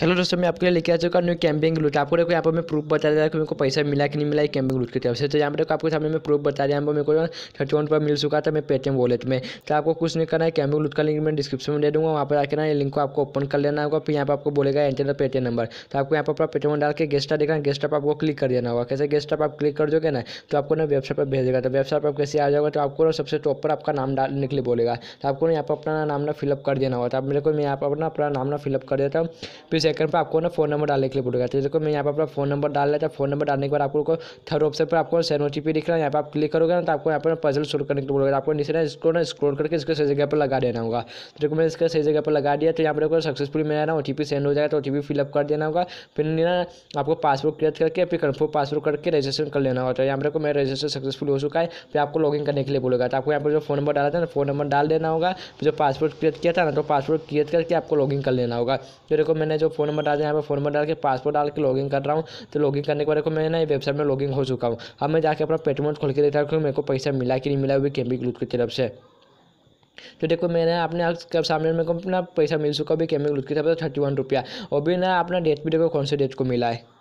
hello दोस्तों मैं आपके लिए लेके आ चुका न्यू कैंपिंग लूट आपको देखो यहाँ पर मैं प्रूफ बता दिया कि मेरे को पैसा मिला कि नहीं मिला कैंपिंग लूट की तरफ से तो यहाँ पर आपके सामने मैं प्रूफ बता दिया यहाँ पर मेरे को थर्टी वन पर मिल चुका था मैं पेटीएम वॉलेट में तो आपको कुछ नहीं करना है कैंपिंग लूट का लिंक मैं डिस्क्रिप्शन में दे दूँगा वहाँ पर आकर ना लिंक को आपको ओपन कर लेना होगा फिर यहाँ पर आपको बोलेगा एंटर द पेटीएम नंबर तो आपको यहाँ पर पेटीएम डाल के गेस्ट देखा गेस्ट आप आपको क्लिक कर देना होगा कैसे गेस्ट आप क्लिक कर दोगे ना तो आपको ना वेबसाइट पर भेज देगा तो वेबसाइट पर कैसे आ जाएगा तो आपको ना सबसे टॉप पर आपका नाम डालने के लिए बोलेगा तो आपको यहाँ पर अपना नाम ना फिलअप कर देना होगा तो आप मेरे को मैं यहाँ पर अपना अपना नाम ना फिलअप कर देता हूँ सेकंड पर आपको ना फोन नंबर डालने के लिए बोलेगा तो देखो मैं यहाँ पर अपना फोन नंबर डाल लेता फोन नंबर डालने के बाद आपको थर्ड ऑप्शन पर आपको सेन ओ दिख रहा है यहाँ पर आप क्लिक करोगे ना तो आपको यहाँ पर पजल शुरू करने के लिए बोलेगा तो आपको निशा ना इसको ना स्क्रोल करके इसको सही जगह पर लगा देना होगा तो देखो मैंने इसका सही जगह पर लगा दिया तो यहाँ पर सक्सेसफुल मेरा ना ओ सेंड हो जाएगा तो ओ फिलअप कर देना होगा फिर ना आपको पासवर्ड क्रिएट करके फिर कन्फर्म पासवर्ड करके रजिस्ट्रेशन कर लेना होगा तो यहाँ पर मेरा रजिस्ट्रेशन सक्सेसफुल हो चुका है फिर आपको इन करने के लिए बोलेगा तो आपको यहाँ पर जो फोन नंबर डाला था ना फोन नंबर डाल देना होगा जो पासवर्ड क्रिएट किया था ना तो पासवर्ड क्रिएट करके आपको लॉगिन कर लेना होगा तो देखो मैंने जो फ़ोन नंबर डाल यहाँ पर फ़ोन नंबर डाल के पासवर्ड डाल के लॉगिन कर रहा हूँ तो लॉगिन करने के बाद मैं ना वेबसाइट में लॉगिन हो चुका हूँ अब मैं जाकर अपना पेटमेंट खोल के रहा हूँ मेरे को पैसा मिला कि नहीं मिला हुई कैम्बिक लूट की तरफ से तो देखो मैंने अपने कब सामने मेरे को अपना पैसा मिल चुका अभी कैमिक लूट की तरफ से थर्टी तो वन रुपया और भी ना अपना डेट भी देखो कौन से डेट को मिला है